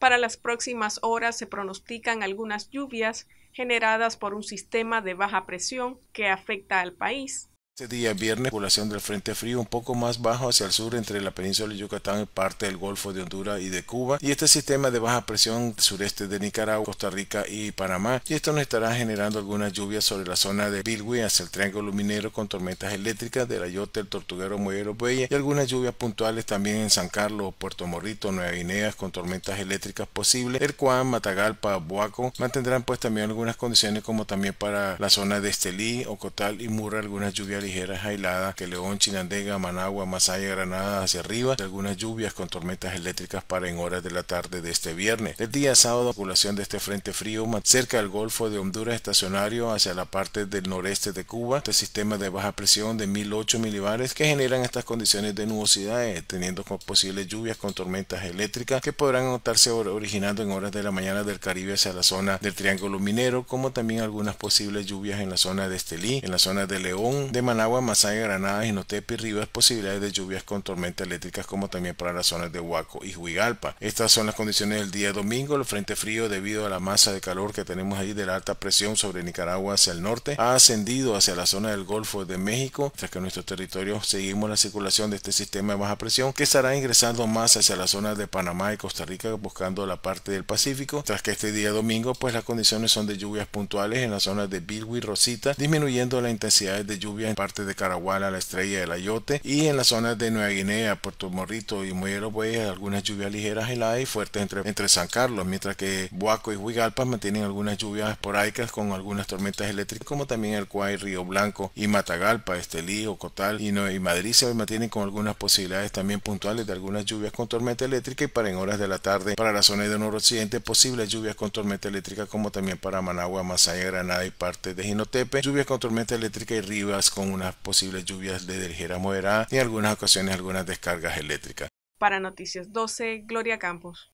Para las próximas horas se pronostican algunas lluvias generadas por un sistema de baja presión que afecta al país. Este día viernes, población del Frente Frío un poco más bajo hacia el sur entre la península de Yucatán y parte del Golfo de Honduras y de Cuba. Y este sistema de baja presión sureste de Nicaragua, Costa Rica y Panamá. Y esto nos estará generando algunas lluvias sobre la zona de Bilwi hacia el Triángulo Minero con tormentas eléctricas del Ayote, el Tortuguero, Muyero Bella. Y algunas lluvias puntuales también en San Carlos, Puerto Morrito, Nueva Guinea con tormentas eléctricas posibles. El Cuán, Matagalpa, Boaco mantendrán pues también algunas condiciones como también para la zona de Estelí, Ocotal y Murra algunas lluvias ligera que León, Chinandega, Managua, Masaya, Granada hacia arriba, y algunas lluvias con tormentas eléctricas para en horas de la tarde de este viernes. El día sábado, circulación de este frente frío cerca del Golfo de Honduras estacionario hacia la parte del noreste de Cuba, este sistema de baja presión de 1008 milibares que generan estas condiciones de nubosidad, eh, teniendo posibles lluvias con tormentas eléctricas que podrán notarse originando en horas de la mañana del Caribe hacia la zona del Triángulo Minero, como también algunas posibles lluvias en la zona de Estelí, en la zona de León, de Managua, Agua, Masaya, Granada, Jinotepe y Rivas posibilidades de lluvias con tormentas eléctricas como también para las zonas de Huaco y Huigalpa. Estas son las condiciones del día domingo, el frente frío debido a la masa de calor que tenemos ahí de la alta presión sobre Nicaragua hacia el norte ha ascendido hacia la zona del Golfo de México, tras que en nuestro territorio seguimos la circulación de este sistema de baja presión que estará ingresando más hacia la zona de Panamá y Costa Rica buscando la parte del Pacífico, tras que este día domingo pues las condiciones son de lluvias puntuales en las zonas de Bilwi y Rosita, disminuyendo la intensidad de lluvias en parte de a la estrella del Ayote y en las zonas de Nueva Guinea, Puerto Morrito y bueyes pues, algunas lluvias ligeras heladas y fuertes entre, entre San Carlos, mientras que Huaco y Huigalpa mantienen algunas lluvias esporádicas con algunas tormentas eléctricas, como también el Cuay, Río Blanco y Matagalpa, Estelí, Ocotal y, y Madrid se mantienen con algunas posibilidades también puntuales de algunas lluvias con tormenta eléctrica y para en horas de la tarde para la zona de noroccidente posibles lluvias con tormenta eléctrica como también para Managua, Masaya, Granada y parte de Jinotepe, lluvias con tormenta eléctrica y Rivas con posibles lluvias de ligera moderada y en algunas ocasiones algunas descargas eléctricas. Para Noticias 12, Gloria Campos.